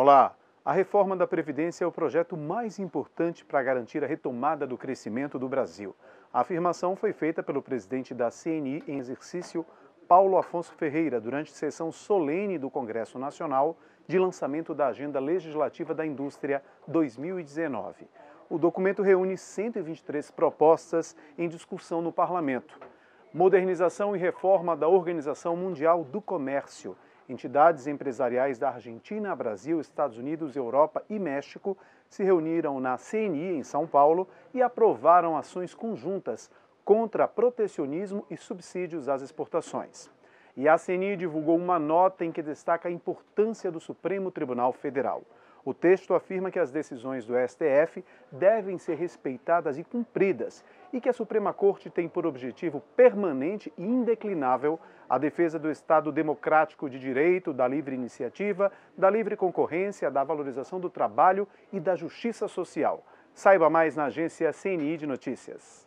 Olá! A reforma da Previdência é o projeto mais importante para garantir a retomada do crescimento do Brasil. A afirmação foi feita pelo presidente da CNI em exercício, Paulo Afonso Ferreira, durante sessão solene do Congresso Nacional de lançamento da Agenda Legislativa da Indústria 2019. O documento reúne 123 propostas em discussão no parlamento modernização e reforma da Organização Mundial do Comércio Entidades empresariais da Argentina, Brasil, Estados Unidos, Europa e México se reuniram na CNI em São Paulo e aprovaram ações conjuntas contra protecionismo e subsídios às exportações. E a CNI divulgou uma nota em que destaca a importância do Supremo Tribunal Federal. O texto afirma que as decisões do STF devem ser respeitadas e cumpridas e que a Suprema Corte tem por objetivo permanente e indeclinável a defesa do Estado democrático de direito, da livre iniciativa, da livre concorrência, da valorização do trabalho e da justiça social. Saiba mais na agência CNI de Notícias.